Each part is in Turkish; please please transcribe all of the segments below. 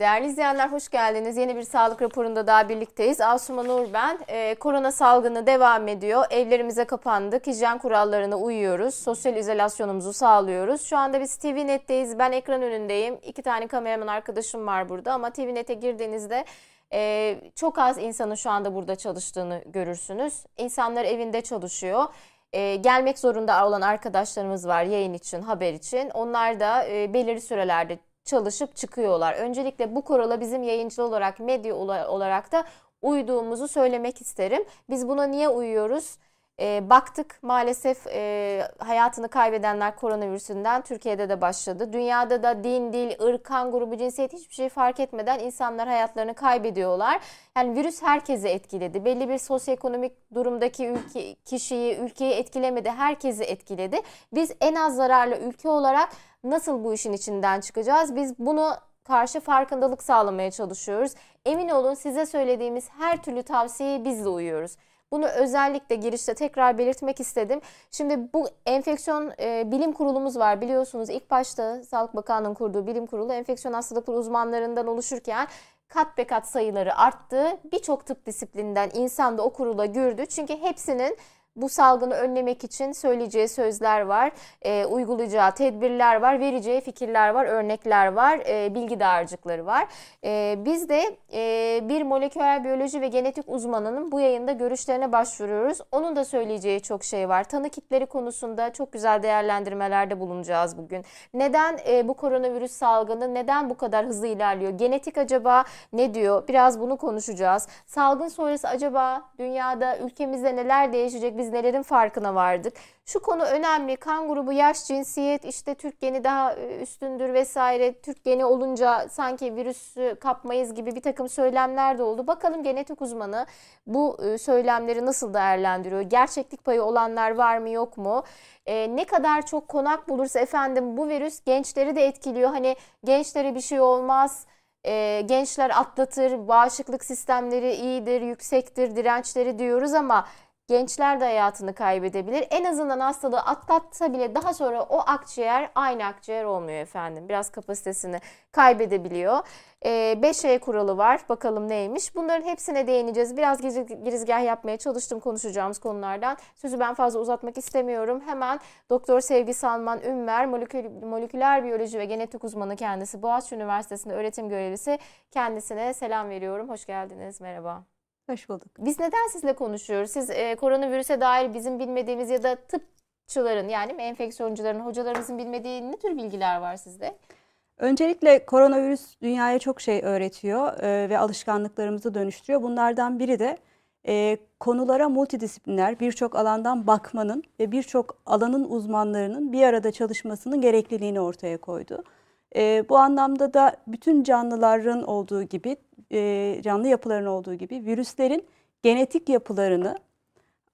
Değerli izleyenler hoş geldiniz. Yeni bir sağlık raporunda daha birlikteyiz. Asuma Nur ben. Ee, korona salgını devam ediyor. Evlerimize kapandık. Hijyen kurallarına uyuyoruz. Sosyal izolasyonumuzu sağlıyoruz. Şu anda biz netteyiz. Ben ekran önündeyim. İki tane kameraman arkadaşım var burada ama TV nete girdiğinizde e, çok az insanın şu anda burada çalıştığını görürsünüz. İnsanlar evinde çalışıyor. E, gelmek zorunda olan arkadaşlarımız var yayın için, haber için. Onlar da e, belirli sürelerde çalışıp çıkıyorlar. Öncelikle bu kurala bizim yayıncı olarak medya olarak da uyduğumuzu söylemek isterim. Biz buna niye uyuyoruz? E, baktık maalesef e, hayatını kaybedenler koronavirüsünden Türkiye'de de başladı. Dünyada da din, dil, ırk, kan grubu, cinsiyet hiçbir şey fark etmeden insanlar hayatlarını kaybediyorlar. Yani virüs herkesi etkiledi. Belli bir sosyoekonomik durumdaki ülke, kişiyi, ülkeyi etkilemedi. Herkesi etkiledi. Biz en az zararlı ülke olarak nasıl bu işin içinden çıkacağız? Biz bunu karşı farkındalık sağlamaya çalışıyoruz. Emin olun size söylediğimiz her türlü tavsiyeyi biz de uyuyoruz. Bunu özellikle girişte tekrar belirtmek istedim. Şimdi bu enfeksiyon e, bilim kurulumuz var biliyorsunuz. ilk başta Sağlık Bakanlığı'nın kurduğu bilim kurulu enfeksiyon hastalıkları uzmanlarından oluşurken kat be kat sayıları arttı. Birçok tıp disiplinden insan da o kurula girdi Çünkü hepsinin bu salgını önlemek için söyleyeceği sözler var, e, uygulayacağı tedbirler var, vereceği fikirler var, örnekler var, e, bilgi dağarcıkları var. E, biz de e, bir moleküler biyoloji ve genetik uzmanının bu yayında görüşlerine başvuruyoruz. Onun da söyleyeceği çok şey var. Tanı kitleri konusunda çok güzel değerlendirmelerde bulunacağız bugün. Neden e, bu koronavirüs salgını neden bu kadar hızlı ilerliyor? Genetik acaba ne diyor? Biraz bunu konuşacağız. Salgın sonrası acaba dünyada ülkemizde neler değişecek? Biz biz nelerin farkına vardık. Şu konu önemli. Kan grubu, yaş, cinsiyet, işte Türk geni daha e, üstündür vesaire. Türk geni olunca sanki virüs e, kapmayız gibi bir takım söylemler de oldu. Bakalım genetik uzmanı bu e, söylemleri nasıl değerlendiriyor? Gerçeklik payı olanlar var mı yok mu? E, ne kadar çok konak bulursa efendim bu virüs gençleri de etkiliyor. Hani gençlere bir şey olmaz e, gençler atlatır, bağışıklık sistemleri iyidir, yüksektir, dirençleri diyoruz ama Gençler de hayatını kaybedebilir. En azından hastalığı atlatsa bile daha sonra o akciğer aynı akciğer olmuyor efendim. Biraz kapasitesini kaybedebiliyor. 5E ee, e kuralı var. Bakalım neymiş? Bunların hepsine değineceğiz. Biraz girizgah yapmaya çalıştım konuşacağımız konulardan. Sözü ben fazla uzatmak istemiyorum. Hemen Doktor Sevgi Salman Ünver, moleküler biyoloji ve genetik uzmanı kendisi. Boğaziçi Üniversitesi'nde öğretim görevlisi. Kendisine selam veriyorum. Hoş geldiniz. Merhaba. Hoş bulduk. Biz neden sizinle konuşuyoruz? Siz e, koronavirüse dair bizim bilmediğimiz ya da tıpçıların yani enfeksiyoncuların, hocalarımızın bilmediği ne tür bilgiler var sizde? Öncelikle koronavirüs dünyaya çok şey öğretiyor e, ve alışkanlıklarımızı dönüştürüyor. Bunlardan biri de e, konulara multidisipliner birçok alandan bakmanın ve birçok alanın uzmanlarının bir arada çalışmasının gerekliliğini ortaya koydu. E, bu anlamda da bütün canlıların olduğu gibi, e, canlı yapıların olduğu gibi virüslerin genetik yapılarını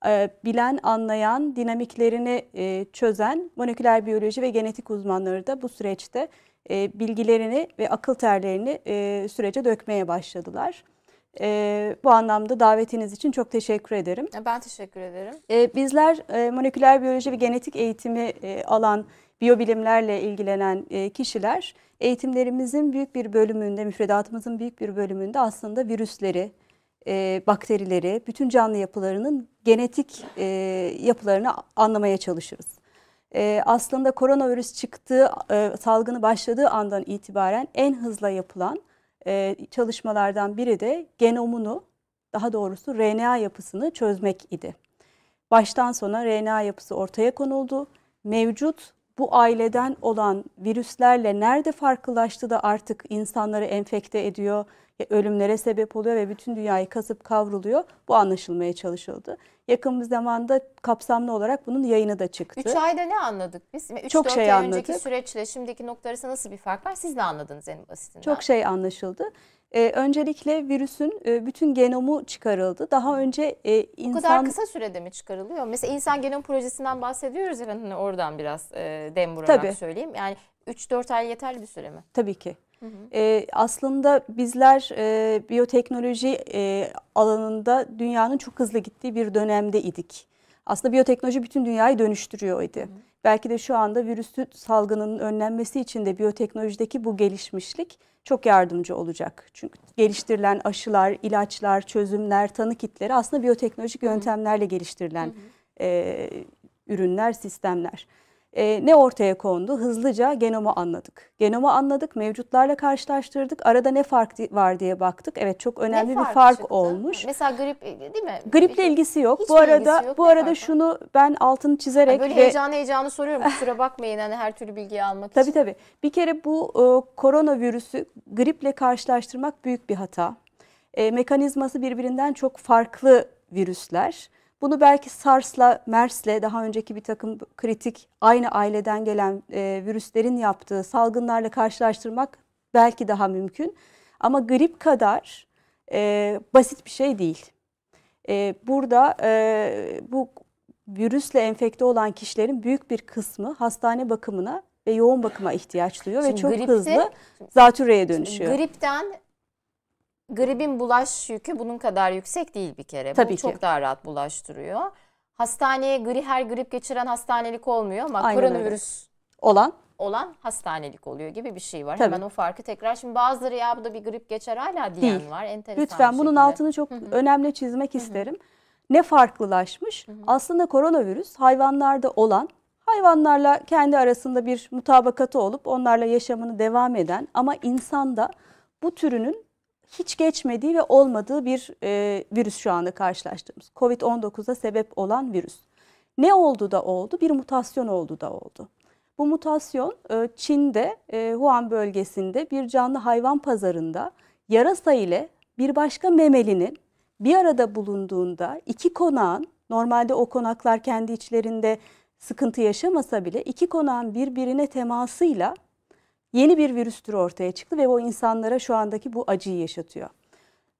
e, bilen, anlayan, dinamiklerini e, çözen moleküler biyoloji ve genetik uzmanları da bu süreçte e, bilgilerini ve akıl terlerini e, sürece dökmeye başladılar. E, bu anlamda davetiniz için çok teşekkür ederim. Ben teşekkür ederim. E, bizler e, moleküler biyoloji ve genetik eğitimi e, alan biyobilimlerle ilgilenen e, kişiler eğitimlerimizin büyük bir bölümünde, müfredatımızın büyük bir bölümünde aslında virüsleri, e, bakterileri, bütün canlı yapılarının genetik e, yapılarını anlamaya çalışırız aslında koronavirüs çıktığı salgını başladığı andan itibaren en hızla yapılan çalışmalardan biri de genomunu daha doğrusu RNA yapısını çözmek idi. Baştan sona RNA yapısı ortaya konuldu. Mevcut bu aileden olan virüslerle nerede farklılaştı da artık insanları enfekte ediyor, ölümlere sebep oluyor ve bütün dünyayı kasıp kavruluyor. Bu anlaşılmaya çalışıldı. Yakın bir zamanda kapsamlı olarak bunun yayını da çıktı. 3 ayda ne anladık biz? Üç, Çok şey ay anladık. önceki süreçle şimdiki nokta nasıl bir fark var? Siz de anladınız en basitinden. Çok şey anlaşıldı. E, öncelikle virüsün e, bütün genomu çıkarıldı. Daha önce e, insan... Bu kadar kısa sürede mi çıkarılıyor? Mesela insan genom projesinden bahsediyoruz ya ben hani oradan biraz e, dem vurarak Tabii. söyleyeyim. Yani 3-4 ay yeterli bir süre mi? Tabii ki. Hı hı. E, aslında bizler e, biyoteknoloji e, alanında dünyanın çok hızlı gittiği bir dönemde idik. Aslında biyoteknoloji bütün dünyayı dönüştürüyor idi. Hı hı. Belki de şu anda virüsü salgının önlenmesi için de biyoteknolojideki bu gelişmişlik çok yardımcı olacak. Çünkü geliştirilen aşılar, ilaçlar, çözümler, tanı kitleri aslında biyoteknolojik yöntemlerle geliştirilen e, ürünler, sistemler e, ne ortaya kondu? Hızlıca genomu anladık. Genomu anladık, mevcutlarla karşılaştırdık. Arada ne fark var diye baktık. Evet çok önemli ne bir fark, fark olmuş. Mesela grip değil mi? Griple ilgisi yok. Hiç bu arada yok, bu arada farklı? şunu ben altını çizerek yani böyle ve... heyecan heyecanı soruyorum. Kusura bakmayın hani her türlü bilgiyi almak tabii, için. Tabii tabii. Bir kere bu e, koronavirüsü griple karşılaştırmak büyük bir hata. E, mekanizması birbirinden çok farklı virüsler. Bunu belki SARS'la, MERS'le daha önceki bir takım kritik aynı aileden gelen e, virüslerin yaptığı salgınlarla karşılaştırmak belki daha mümkün. Ama grip kadar e, basit bir şey değil. E, burada e, bu virüsle enfekte olan kişilerin büyük bir kısmı hastane bakımına ve yoğun bakıma ihtiyaç duyuyor şimdi ve çok gripte, hızlı zatürreye dönüşüyor. Gripten Grip'in bulaş yükü bunun kadar yüksek değil bir kere. Tabii Bu ki. çok daha rahat bulaştırıyor. Hastaneye gri her grip geçiren hastanelik olmuyor ama koronavirüs olan olan hastanelik oluyor gibi bir şey var. Tabii. Hemen o farkı tekrar. Şimdi bazıları ya bu da bir grip geçer hala diyen Değil. var. Enteresan Lütfen bunun altını çok önemli çizmek isterim. Ne farklılaşmış? Aslında koronavirüs hayvanlarda olan, hayvanlarla kendi arasında bir mutabakatı olup onlarla yaşamını devam eden ama insanda bu türünün hiç geçmediği ve olmadığı bir e, virüs şu anda karşılaştığımız. Covid-19'a sebep olan virüs. Ne oldu da oldu? Bir mutasyon oldu da oldu. Bu mutasyon e, Çin'de e, Wuhan bölgesinde bir canlı hayvan pazarında yarasa ile bir başka memelinin bir arada bulunduğunda iki konağın normalde o konaklar kendi içlerinde sıkıntı yaşamasa bile iki konağın birbirine temasıyla yeni bir virüs türü ortaya çıktı ve o insanlara şu andaki bu acıyı yaşatıyor.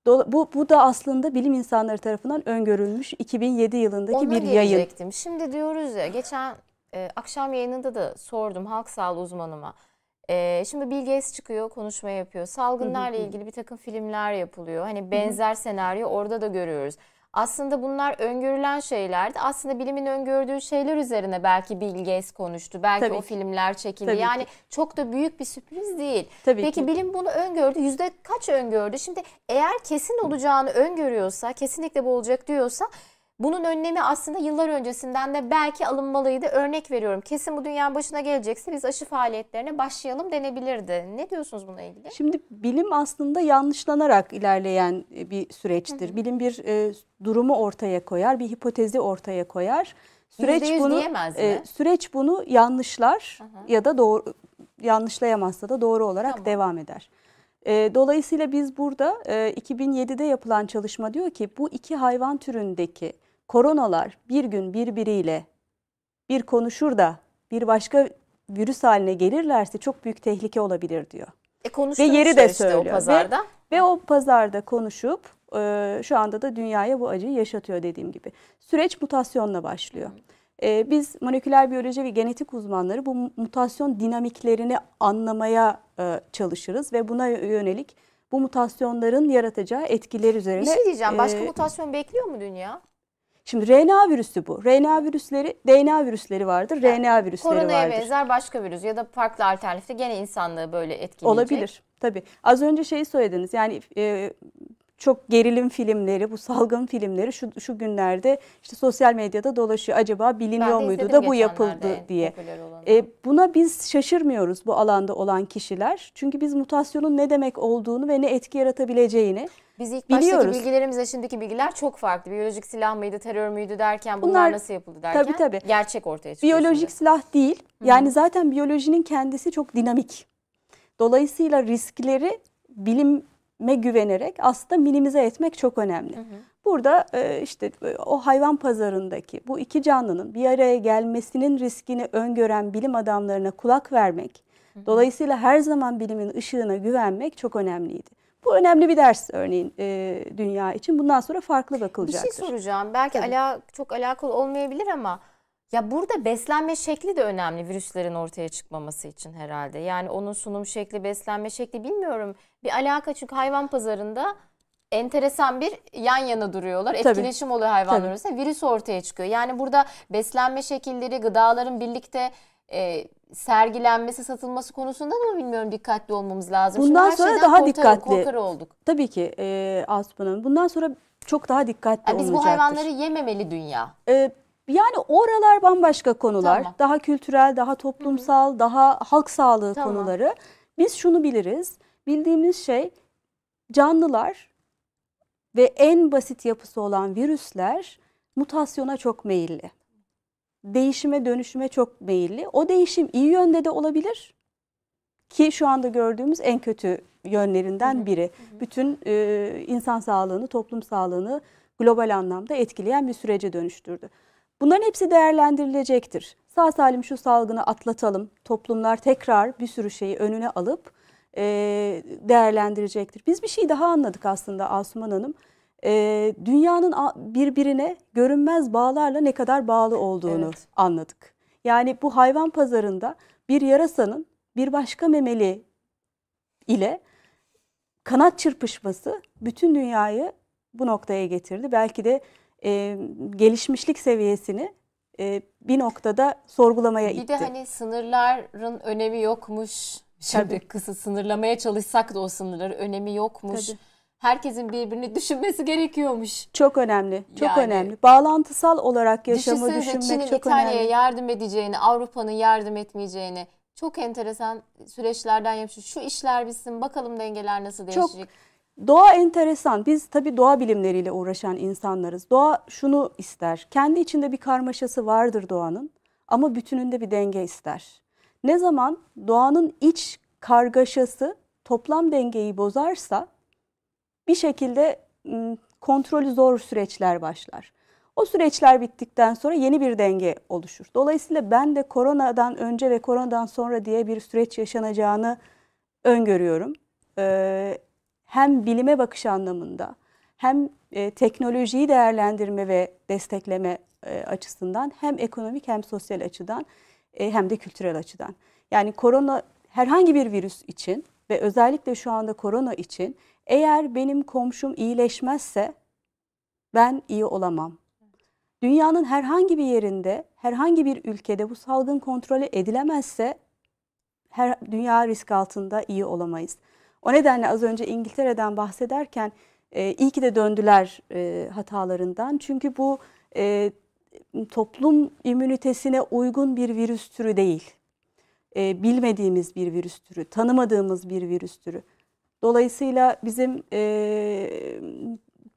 Bu, bu da aslında bilim insanları tarafından öngörülmüş 2007 yılındaki Ona bir yayın. Şimdi diyoruz ya geçen e, akşam yayınında da sordum halk sağlığı uzmanıma. E, şimdi Bill Gates çıkıyor konuşma yapıyor. Salgınlarla ilgili bir takım filmler yapılıyor. Hani benzer senaryo orada da görüyoruz. Aslında bunlar öngörülen şeylerdi. Aslında bilimin öngördüğü şeyler üzerine belki Bill Gates konuştu. Belki Tabii o ki. filmler çekildi. Tabii yani ki. çok da büyük bir sürpriz değil. Tabii Peki ki. bilim bunu öngördü. Yüzde kaç öngördü? Şimdi eğer kesin olacağını öngörüyorsa, kesinlikle bu olacak diyorsa bunun önlemi aslında yıllar öncesinden de belki alınmalıydı. Örnek veriyorum. Kesin bu dünyanın başına gelecekse biz aşı faaliyetlerine başlayalım denebilirdi. Ne diyorsunuz buna ilgili? Şimdi bilim aslında yanlışlanarak ilerleyen e, bir süreçtir. Bilim bir e, durumu ortaya koyar, bir hipotezi ortaya koyar. Süreç %100 bunu e, süreç bunu yanlışlar ya da doğru yanlışlayamazsa da doğru olarak tamam. devam eder. E, dolayısıyla biz burada 2007'de e, yapılan çalışma diyor ki bu iki hayvan türündeki koronalar bir gün birbiriyle bir konuşur da bir başka virüs haline gelirlerse çok büyük tehlike olabilir diyor. E ve yeri de işte söylüyor. o pazarda. Ve, ve o pazarda konuşup e, şu anda da dünyaya bu acıyı yaşatıyor dediğim gibi. Süreç mutasyonla başlıyor. E, biz moleküler biyoloji ve genetik uzmanları bu mutasyon dinamiklerini anlamaya e, çalışırız ve buna yönelik bu mutasyonların yaratacağı etkiler üzerine. Bir şey diyeceğim başka e, mutasyon bekliyor mu dünya? Şimdi RNA virüsü bu. RNA virüsleri, DNA virüsleri vardır, yani, RNA virüsleri koronaya vardır. Koronaya benzer başka virüs ya da farklı alternatifte gene insanlığı böyle etkileyecek. Olabilir tabii. Az önce şeyi söylediniz yani e, çok gerilim filmleri, bu salgın filmleri şu, şu günlerde işte sosyal medyada dolaşıyor. Acaba biliniyor muydu da bu yapıldı diye. E, buna biz şaşırmıyoruz bu alanda olan kişiler. Çünkü biz mutasyonun ne demek olduğunu ve ne etki yaratabileceğini biz ilk Biliyoruz. baştaki bilgilerimizle şimdiki bilgiler çok farklı. Biyolojik silah mıydı, terör müydü derken bunlar, bunlar nasıl yapıldı derken tabii, tabii. gerçek ortaya çıkıyor. Biyolojik şimdi. silah değil. Yani Hı -hı. zaten biyolojinin kendisi çok dinamik. Dolayısıyla riskleri bilim me güvenerek aslında minimize etmek çok önemli. Hı hı. Burada e, işte o hayvan pazarındaki bu iki canlının bir araya gelmesinin riskini öngören bilim adamlarına kulak vermek, hı hı. dolayısıyla her zaman bilimin ışığına güvenmek çok önemliydi. Bu önemli bir ders örneğin e, dünya için. Bundan sonra farklı bakılacaktır. Bir şey soracağım. Belki ala, çok alakalı olmayabilir ama ya burada beslenme şekli de önemli virüslerin ortaya çıkmaması için herhalde. Yani onun sunum şekli, beslenme şekli bilmiyorum. Bir alaka çünkü hayvan pazarında enteresan bir yan yana duruyorlar. Tabii. Etkileşim oluyor hayvanlar arasında. Virüs ortaya çıkıyor. Yani burada beslenme şekilleri, gıdaların birlikte e, sergilenmesi, satılması konusunda da mı bilmiyorum dikkatli olmamız lazım. Bundan Şimdi sonra daha dikkatli. Korkar olduk. Tabii ki e, Aspen Hanım. Bundan sonra çok daha dikkatli yani olacaklar. Biz bu hayvanları yememeli dünya. E, yani oralar bambaşka konular. Tamam. Daha kültürel, daha toplumsal, Hı-hı. daha halk sağlığı tamam. konuları. Biz şunu biliriz. Bildiğimiz şey canlılar ve en basit yapısı olan virüsler mutasyona çok meyilli. Değişime, dönüşüme çok meyilli. O değişim iyi yönde de olabilir ki şu anda gördüğümüz en kötü yönlerinden biri. Bütün e, insan sağlığını, toplum sağlığını global anlamda etkileyen bir sürece dönüştürdü. Bunların hepsi değerlendirilecektir. Sağ salim şu salgını atlatalım. Toplumlar tekrar bir sürü şeyi önüne alıp e, değerlendirecektir. Biz bir şey daha anladık aslında Asuman Hanım. E, dünyanın birbirine görünmez bağlarla ne kadar bağlı olduğunu evet. anladık. Yani bu hayvan pazarında bir yarasanın bir başka memeli ile kanat çırpışması bütün dünyayı bu noktaya getirdi. Belki de e, gelişmişlik seviyesini e, bir noktada sorgulamaya bir itti. Bir de hani sınırların önemi yokmuş. Şimdi kısa sınırlamaya çalışsak da o sınırları önemi yokmuş. Tabii. Herkesin birbirini düşünmesi gerekiyormuş. Çok önemli. Çok yani, önemli. Bağlantısal olarak yaşamı düşünmek Çin'in çok İtalya'ya önemli. yardım edeceğini, Avrupa'nın yardım etmeyeceğini çok enteresan süreçlerden yapmış. Şu işler bitsin bakalım dengeler nasıl değişecek. Çok Doğa enteresan. Biz tabii doğa bilimleriyle uğraşan insanlarız. Doğa şunu ister. Kendi içinde bir karmaşası vardır doğanın ama bütününde bir denge ister. Ne zaman doğanın iç kargaşası toplam dengeyi bozarsa bir şekilde kontrolü zor süreçler başlar. O süreçler bittikten sonra yeni bir denge oluşur. Dolayısıyla ben de koronadan önce ve koronadan sonra diye bir süreç yaşanacağını öngörüyorum. Ee, hem bilime bakış anlamında hem e, teknolojiyi değerlendirme ve destekleme e, açısından hem ekonomik hem sosyal açıdan e, hem de kültürel açıdan. Yani korona herhangi bir virüs için ve özellikle şu anda korona için eğer benim komşum iyileşmezse ben iyi olamam. Dünyanın herhangi bir yerinde, herhangi bir ülkede bu salgın kontrolü edilemezse her dünya risk altında iyi olamayız. O nedenle az önce İngiltere'den bahsederken e, iyi ki de döndüler e, hatalarından. Çünkü bu e, toplum immünitesine uygun bir virüs türü değil. E, bilmediğimiz bir virüs türü, tanımadığımız bir virüs türü. Dolayısıyla bizim e,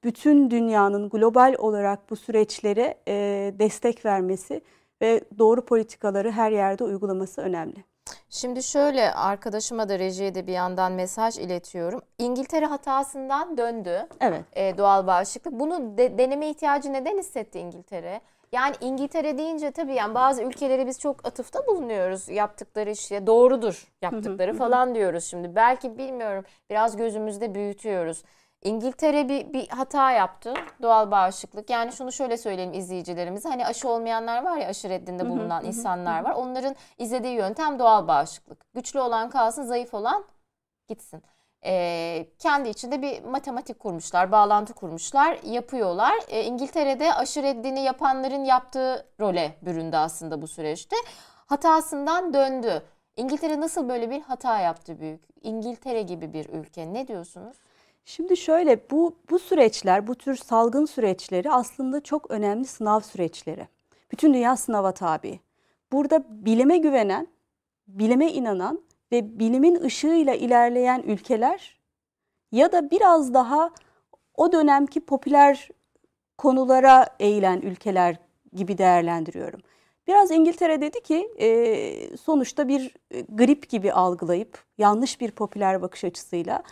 bütün dünyanın global olarak bu süreçlere e, destek vermesi ve doğru politikaları her yerde uygulaması önemli. Şimdi şöyle arkadaşıma da rejiye de bir yandan mesaj iletiyorum. İngiltere hatasından döndü evet. e, doğal bağışıklık. Bunu de, deneme ihtiyacı neden hissetti İngiltere? Yani İngiltere deyince tabii yani bazı ülkeleri biz çok atıfta bulunuyoruz. Yaptıkları işte doğrudur yaptıkları falan diyoruz şimdi. Belki bilmiyorum biraz gözümüzde büyütüyoruz. İngiltere bir, bir hata yaptı doğal bağışıklık. Yani şunu şöyle söyleyelim izleyicilerimize. Hani aşı olmayanlar var ya aşı reddinde bulunan insanlar var. Onların izlediği yöntem doğal bağışıklık. Güçlü olan kalsın, zayıf olan gitsin. Ee, kendi içinde bir matematik kurmuşlar, bağlantı kurmuşlar, yapıyorlar. Ee, İngiltere'de aşı reddini yapanların yaptığı role büründü aslında bu süreçte. Hatasından döndü. İngiltere nasıl böyle bir hata yaptı büyük? İngiltere gibi bir ülke ne diyorsunuz? Şimdi şöyle bu bu süreçler, bu tür salgın süreçleri aslında çok önemli sınav süreçleri. Bütün dünya sınava tabi. Burada bilime güvenen, bilime inanan ve bilimin ışığıyla ilerleyen ülkeler ya da biraz daha o dönemki popüler konulara eğilen ülkeler gibi değerlendiriyorum. Biraz İngiltere dedi ki e, sonuçta bir grip gibi algılayıp yanlış bir popüler bakış açısıyla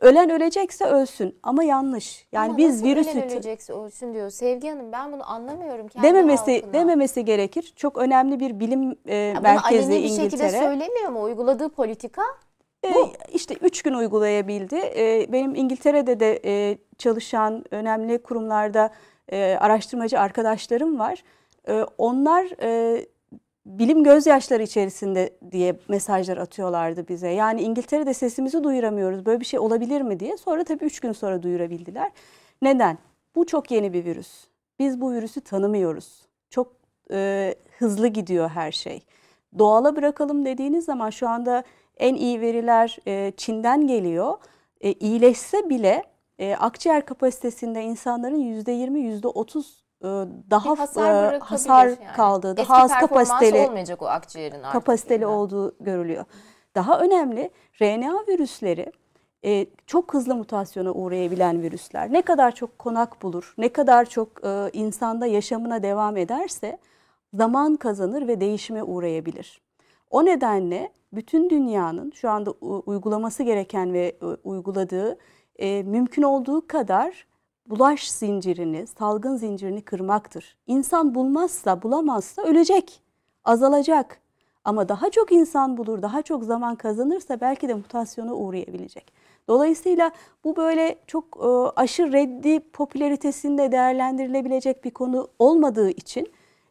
Ölen ölecekse ölsün ama yanlış. Yani ama biz virüs. ölen ölecekse ölsün diyor. Sevgi Hanım ben bunu anlamıyorum kendi dememesi halkına. dememesi gerekir. Çok önemli bir bilim e, merkezi bunu İngiltere. Bunu bir şekilde söylemiyor mu uyguladığı politika? E, bu. işte 3 gün uygulayabildi. E, benim İngiltere'de de e, çalışan önemli kurumlarda e, araştırmacı arkadaşlarım var. E, onlar e, bilim gözyaşları içerisinde diye mesajlar atıyorlardı bize. Yani İngiltere'de sesimizi duyuramıyoruz böyle bir şey olabilir mi diye. Sonra tabii üç gün sonra duyurabildiler. Neden? Bu çok yeni bir virüs. Biz bu virüsü tanımıyoruz. Çok e, hızlı gidiyor her şey. Doğala bırakalım dediğiniz zaman şu anda en iyi veriler e, Çin'den geliyor. E, iyileşse bile e, akciğer kapasitesinde insanların %20-%30 ee, daha bir hasar, e, hasar yani. kaldı. Daha Eski az kapasiteli olmayacak o akciğerin kapasiteli olduğu görülüyor. Daha önemli RNA virüsleri e, çok hızlı mutasyona uğrayabilen virüsler. Ne kadar çok konak bulur, ne kadar çok e, insanda yaşamına devam ederse zaman kazanır ve değişime uğrayabilir. O nedenle bütün dünyanın şu anda uygulaması gereken ve e, uyguladığı e, mümkün olduğu kadar bulaş zincirini, salgın zincirini kırmaktır. İnsan bulmazsa, bulamazsa ölecek, azalacak. Ama daha çok insan bulur, daha çok zaman kazanırsa belki de mutasyona uğrayabilecek. Dolayısıyla bu böyle çok e, aşırı reddi popülaritesinde değerlendirilebilecek bir konu olmadığı için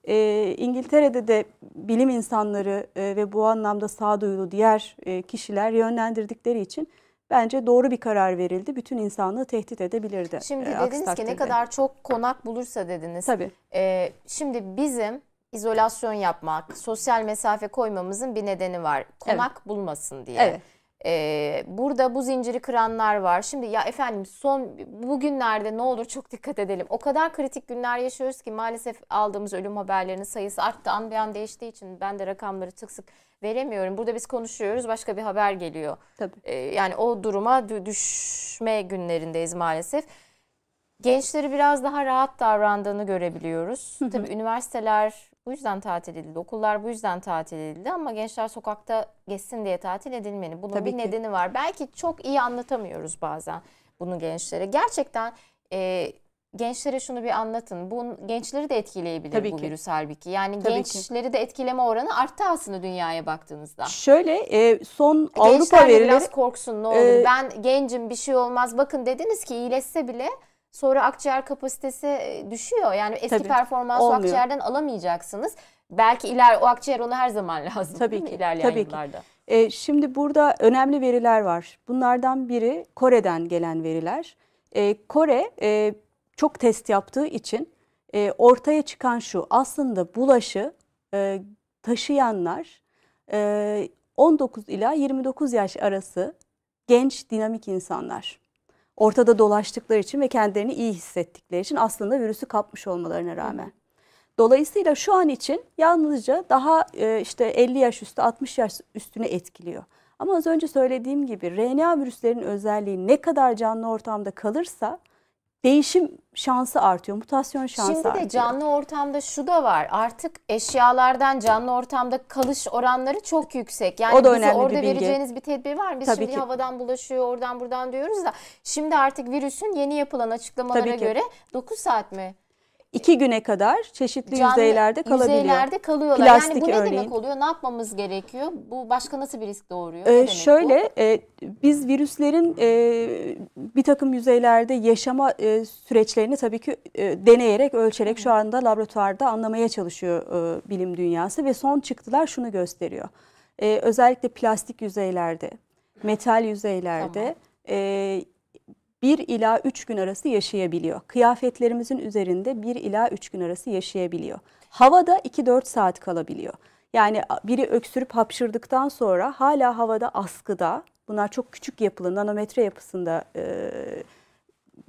e, İngiltere'de de bilim insanları e, ve bu anlamda sağduyulu diğer e, kişiler yönlendirdikleri için bence doğru bir karar verildi. Bütün insanlığı tehdit edebilirdi. Şimdi e, dediniz ki ne kadar çok konak bulursa dediniz. Tabii. E, şimdi bizim izolasyon yapmak, sosyal mesafe koymamızın bir nedeni var. Konak evet. bulmasın diye. Evet. Ee, burada bu zinciri kıranlar var. Şimdi ya efendim son bugünlerde ne olur çok dikkat edelim. O kadar kritik günler yaşıyoruz ki maalesef aldığımız ölüm haberlerinin sayısı arttı. An bir an değiştiği için ben de rakamları tık sık veremiyorum. Burada biz konuşuyoruz başka bir haber geliyor. Tabii. Ee, yani o duruma düşme günlerindeyiz maalesef. Gençleri biraz daha rahat davrandığını görebiliyoruz. Hı Tabii üniversiteler bu yüzden tatil edildi. Okullar bu yüzden tatil edildi ama gençler sokakta geçsin diye tatil edilmeli. Bunun Tabii bir ki. nedeni var. Belki çok iyi anlatamıyoruz bazen bunu gençlere. Gerçekten e, gençlere şunu bir anlatın. Bu gençleri de etkileyebilir Tabii bu ki. virüs halbuki. Yani Tabii gençleri ki. de etkileme oranı arttı aslında dünyaya baktığınızda. Şöyle e, son Gençler Avrupa verileri biraz korksun ne olur. E, ben gencim bir şey olmaz. Bakın dediniz ki iyileşse bile Sonra akciğer kapasitesi e, düşüyor. Yani eski Tabii, performansı olmuyor. akciğerden alamayacaksınız. Belki iler o akciğer onu her zaman lazım. Tabii ki. Mi? Tabii yıllarda. Ki. E, şimdi burada önemli veriler var. Bunlardan biri Kore'den gelen veriler. E, Kore e, çok test yaptığı için e, ortaya çıkan şu aslında bulaşı e, taşıyanlar e, 19 ila 29 yaş arası genç dinamik insanlar ortada dolaştıkları için ve kendilerini iyi hissettikleri için aslında virüsü kapmış olmalarına rağmen. Dolayısıyla şu an için yalnızca daha e, işte 50 yaş üstü 60 yaş üstüne etkiliyor. Ama az önce söylediğim gibi RNA virüslerin özelliği ne kadar canlı ortamda kalırsa değişim şansı artıyor, mutasyon şansı Şimdi artıyor. Şimdi de canlı ortamda şu da var. Artık eşyalardan canlı ortamda kalış oranları çok yüksek. Yani o da önemli orada bir vereceğiniz bir tedbir var mı? Biz Tabii şimdi ki. havadan bulaşıyor, oradan buradan diyoruz da. Şimdi artık virüsün yeni yapılan açıklamalara göre 9 saat mi? iki güne kadar çeşitli Canlı, yüzeylerde kalabiliyor. Yüzeylerde kalıyorlar. Plastik yani bu ne örneğin. demek oluyor? Ne yapmamız gerekiyor? Bu başka nasıl bir risk doğuruyor? Ee, şöyle E, biz virüslerin e, bir takım yüzeylerde yaşama e, süreçlerini tabii ki e, deneyerek, ölçerek şu anda laboratuvarda anlamaya çalışıyor e, bilim dünyası ve son çıktılar şunu gösteriyor. E, özellikle plastik yüzeylerde, metal yüzeylerde, tamam. e, 1 ila 3 gün arası yaşayabiliyor. Kıyafetlerimizin üzerinde 1 ila 3 gün arası yaşayabiliyor. Havada 2-4 saat kalabiliyor. Yani biri öksürüp hapşırdıktan sonra hala havada askıda, bunlar çok küçük yapılı nanometre yapısında e,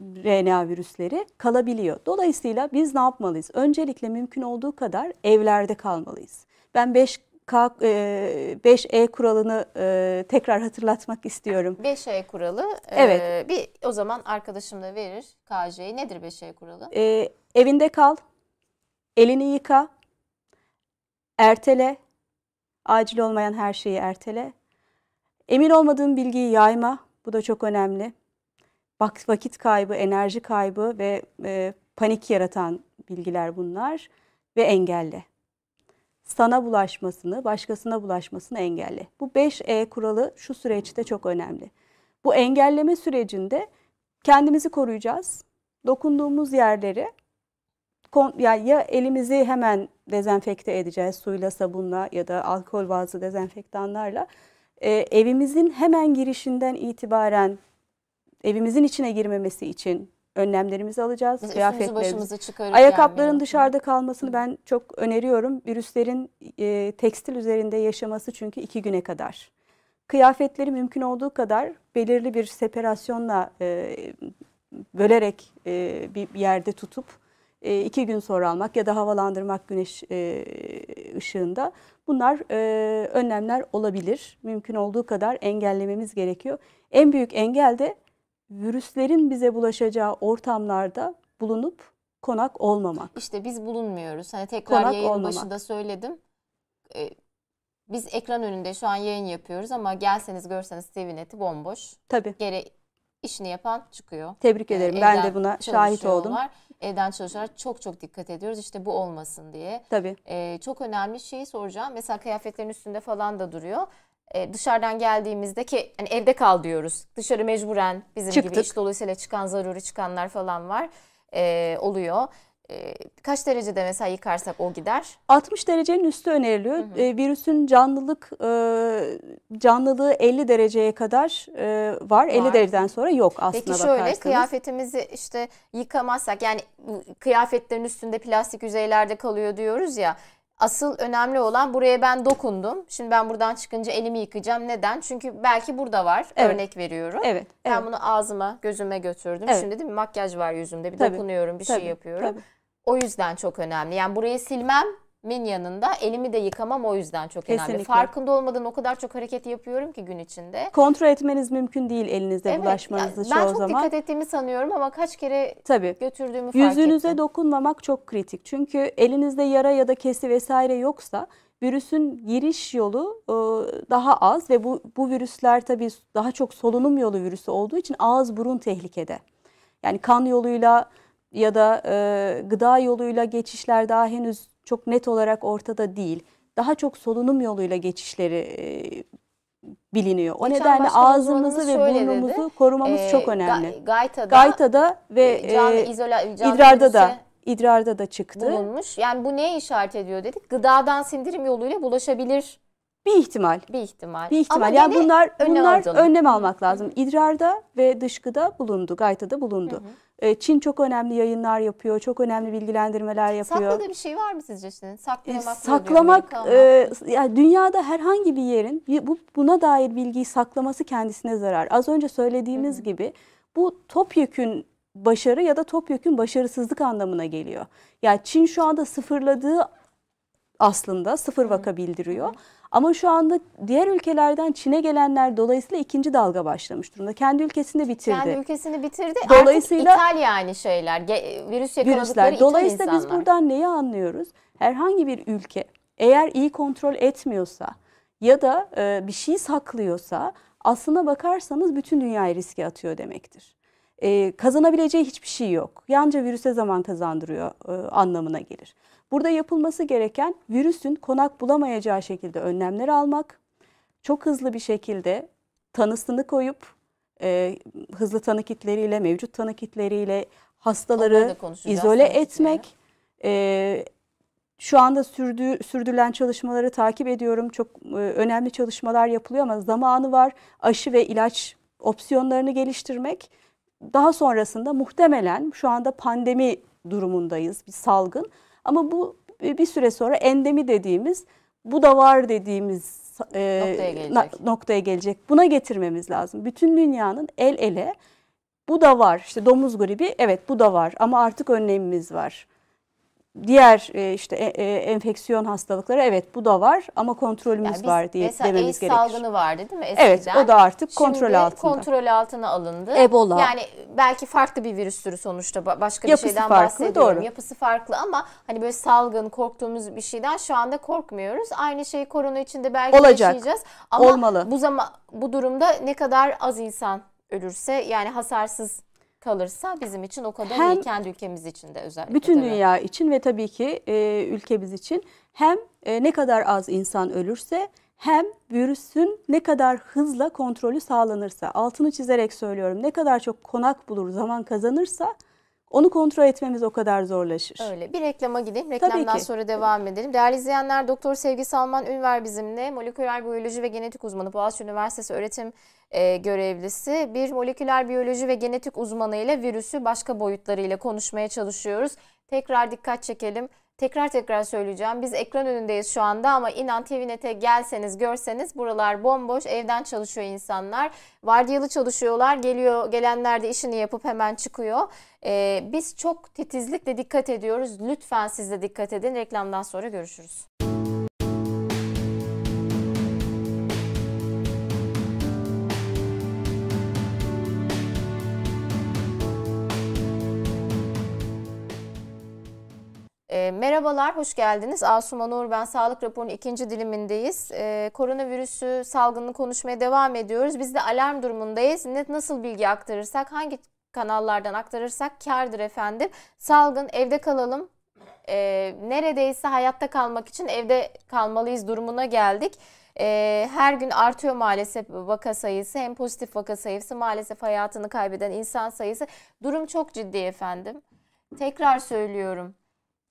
RNA virüsleri kalabiliyor. Dolayısıyla biz ne yapmalıyız? Öncelikle mümkün olduğu kadar evlerde kalmalıyız. Ben 5 5E e kuralını e, tekrar hatırlatmak istiyorum. 5E kuralı. E, evet. Bir o zaman arkadaşım da verir KJ'yi. Nedir 5E kuralı? E, evinde kal, elini yıka, ertele, acil olmayan her şeyi ertele. Emin olmadığın bilgiyi yayma. Bu da çok önemli. Bak, vakit kaybı, enerji kaybı ve e, panik yaratan bilgiler bunlar ve engelle sana bulaşmasını, başkasına bulaşmasını engelle. Bu 5E kuralı şu süreçte çok önemli. Bu engelleme sürecinde kendimizi koruyacağız. Dokunduğumuz yerleri yani ya elimizi hemen dezenfekte edeceğiz suyla, sabunla ya da alkol bazlı dezenfektanlarla. E, evimizin hemen girişinden itibaren evimizin içine girmemesi için önlemlerimizi alacağız. Biz çıkarırız. ayakkabıların yani. dışarıda kalmasını Hı. ben çok öneriyorum. Virüslerin e, tekstil üzerinde yaşaması çünkü iki güne kadar. Kıyafetleri mümkün olduğu kadar belirli bir separasyonla e, bölerek e, bir yerde tutup e, iki gün sonra almak ya da havalandırmak güneş e, ışığında bunlar e, önlemler olabilir. Mümkün olduğu kadar engellememiz gerekiyor. En büyük engel de virüslerin bize bulaşacağı ortamlarda bulunup konak olmamak. İşte biz bulunmuyoruz. Hani tekrar konak yayın olmamak. başında söyledim. Ee, biz ekran önünde şu an yayın yapıyoruz ama gelseniz görseniz TVNet'i bomboş. Tabii. Gere işini yapan çıkıyor. Tebrik e, ederim. Ee, ben de buna şahit oldum. Evden çalışanlar çok çok dikkat ediyoruz. İşte bu olmasın diye. Tabii. Ee, çok önemli şeyi soracağım. Mesela kıyafetlerin üstünde falan da duruyor e, dışarıdan geldiğimizde ki hani evde kal diyoruz. Dışarı mecburen bizim Çıktık. gibi iş dolayısıyla çıkan zaruri çıkanlar falan var e, oluyor. E, kaç derecede mesela yıkarsak o gider? 60 derecenin üstü öneriliyor. Hı hı. E, virüsün canlılık e, canlılığı 50 dereceye kadar e, var. var. 50 dereceden sonra yok aslında Peki şöyle bakarsanız. kıyafetimizi işte yıkamazsak yani kıyafetlerin üstünde plastik yüzeylerde kalıyor diyoruz ya. Asıl önemli olan buraya ben dokundum. Şimdi ben buradan çıkınca elimi yıkayacağım. Neden? Çünkü belki burada var. Evet. Örnek veriyorum. Evet. Ben evet. bunu ağzıma, gözüme götürdüm. Evet. Şimdi değil mi? Makyaj var yüzümde. Bir Tabii. dokunuyorum, bir şey Tabii. şey yapıyorum. Tabii. O yüzden çok önemli. Yani burayı silmem min yanında elimi de yıkamam o yüzden çok Kesinlikle. önemli. Farkında olmadan o kadar çok hareket yapıyorum ki gün içinde. Kontrol etmeniz mümkün değil elinizde evet, bulaşmanızı yani çoğu zaman. Ben çok dikkat ettiğimi sanıyorum ama kaç kere Tabii. götürdüğümü fark Yüzünüze ettim. Yüzünüze dokunmamak çok kritik. Çünkü elinizde yara ya da kesi vesaire yoksa virüsün giriş yolu e, daha az ve bu, bu virüsler tabii daha çok solunum yolu virüsü olduğu için ağız burun tehlikede. Yani kan yoluyla ya da e, gıda yoluyla geçişler daha henüz çok net olarak ortada değil. Daha çok solunum yoluyla geçişleri e, biliniyor. O Geçen nedenle ağzımızı ve burnumuzu dedi. korumamız ee, çok önemli. Ga gaytada, gaytada ve e, e izola, idrarda da idrarda da çıktı. Bulunmuş. Yani bu neye işaret ediyor dedik? Gıdadan sindirim yoluyla bulaşabilir. Bir ihtimal. Bir ihtimal. Bir ihtimal. Ama yani bunlar önlem bunlar aldım. önlem almak lazım. İdrarda ve dışkıda bulundu, gaytada bulundu. Hı hı. E, Çin çok önemli yayınlar yapıyor, çok önemli bilgilendirmeler yapıyor. Saklada bir şey var mı sizce şimdi? Saklamak, saklamak e, e yani dünyada herhangi bir yerin bu buna dair bilgiyi saklaması kendisine zarar. Az önce söylediğimiz Hı -hı. gibi bu topyekün başarı ya da topyekün başarısızlık anlamına geliyor. Yani Çin şu anda sıfırladığı aslında sıfır vaka bildiriyor. Ama şu anda diğer ülkelerden Çin'e gelenler dolayısıyla ikinci dalga başlamış durumda. Kendi ülkesinde bitirdi. Kendi ülkesini bitirdi. Dolayısıyla Artık ithal yani şeyler. Virüs yakaladıkları virüsler. ithal Dolayısıyla insanlar. biz buradan neyi anlıyoruz? Herhangi bir ülke eğer iyi kontrol etmiyorsa ya da e, bir şey saklıyorsa aslına bakarsanız bütün dünyayı riske atıyor demektir e, kazanabileceği hiçbir şey yok. Yanca virüse zaman kazandırıyor e, anlamına gelir. Burada yapılması gereken virüsün konak bulamayacağı şekilde önlemler almak, çok hızlı bir şekilde tanısını koyup e, hızlı tanı kitleriyle, mevcut tanı kitleriyle hastaları izole etmek, e, şu anda sürdüğü, sürdürülen çalışmaları takip ediyorum. Çok e, önemli çalışmalar yapılıyor ama zamanı var. Aşı ve ilaç opsiyonlarını geliştirmek daha sonrasında muhtemelen şu anda pandemi durumundayız, bir salgın. Ama bu bir süre sonra endemi dediğimiz, bu da var dediğimiz e, noktaya, gelecek. noktaya gelecek. Buna getirmemiz lazım. Bütün dünyanın el ele bu da var. İşte domuz gribi evet bu da var ama artık önlemimiz var. Diğer e, işte e, e, enfeksiyon hastalıkları evet bu da var ama kontrolümüz yani biz, var diye mesela dememiz AIDS gerekir. salgını vardı değil mi eskiden? Evet o da artık kontrol Şimdi altında. kontrol altına alındı. Ebola. Yani belki farklı bir virüs türü sonuçta başka Yapısı bir şeyden farklı, bahsediyorum. Doğru. Yapısı farklı ama hani böyle salgın korktuğumuz bir şeyden şu anda korkmuyoruz. Aynı şeyi korona içinde belki Olacak. yaşayacağız. Olacak. Olmalı. bu zaman bu durumda ne kadar az insan ölürse yani hasarsız kalırsa bizim için o kadar hem iyi kendi ülkemiz için de özellikle. Bütün dünya için ve tabii ki e, ülkemiz için hem e, ne kadar az insan ölürse hem virüsün ne kadar hızla kontrolü sağlanırsa altını çizerek söylüyorum ne kadar çok konak bulur zaman kazanırsa onu kontrol etmemiz o kadar zorlaşır. Öyle. Bir reklama gideyim. Reklamdan sonra devam edelim. Değerli izleyenler Doktor Sevgi Salman Ünver bizimle. Moleküler Biyoloji ve Genetik Uzmanı Boğaziçi Üniversitesi Öğretim e, görevlisi bir moleküler biyoloji ve genetik uzmanıyla virüsü başka boyutlarıyla konuşmaya çalışıyoruz. Tekrar dikkat çekelim. Tekrar tekrar söyleyeceğim. Biz ekran önündeyiz şu anda ama inan TVNet'e gelseniz görseniz buralar bomboş. Evden çalışıyor insanlar. Vardiyalı çalışıyorlar. Geliyor gelenler de işini yapıp hemen çıkıyor. Ee, biz çok titizlikle dikkat ediyoruz. Lütfen siz de dikkat edin. Reklamdan sonra görüşürüz. E, merhabalar, hoş geldiniz. Asuma Nur ben. Sağlık raporunun ikinci dilimindeyiz. E, koronavirüsü salgını konuşmaya devam ediyoruz. Biz de alarm durumundayız. Net nasıl bilgi aktarırsak, hangi kanallardan aktarırsak kardır efendim. Salgın, evde kalalım. E, neredeyse hayatta kalmak için evde kalmalıyız durumuna geldik. E, her gün artıyor maalesef vaka sayısı. Hem pozitif vaka sayısı maalesef hayatını kaybeden insan sayısı. Durum çok ciddi efendim. Tekrar söylüyorum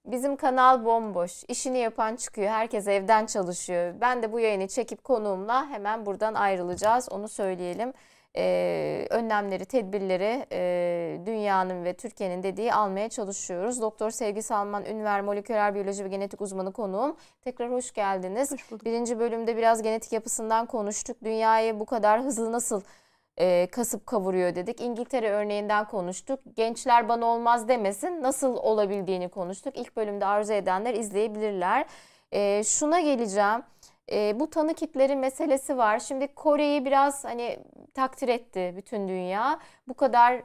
Bizim kanal bomboş. İşini yapan çıkıyor. Herkes evden çalışıyor. Ben de bu yayını çekip konuğumla hemen buradan ayrılacağız. Onu söyleyelim. Ee, önlemleri, tedbirleri e, dünyanın ve Türkiye'nin dediği almaya çalışıyoruz. Doktor Sevgi Salman Ünver moleküler biyoloji ve genetik uzmanı konuğum. Tekrar hoş geldiniz. Hoş Birinci bölümde biraz genetik yapısından konuştuk. Dünyayı bu kadar hızlı nasıl e, kasıp kavuruyor dedik. İngiltere örneğinden konuştuk. Gençler bana olmaz demesin nasıl olabildiğini konuştuk. İlk bölümde arzu edenler izleyebilirler. E, şuna geleceğim. E, bu tanı kitleri meselesi var. Şimdi Kore'yi biraz hani takdir etti bütün dünya. Bu kadar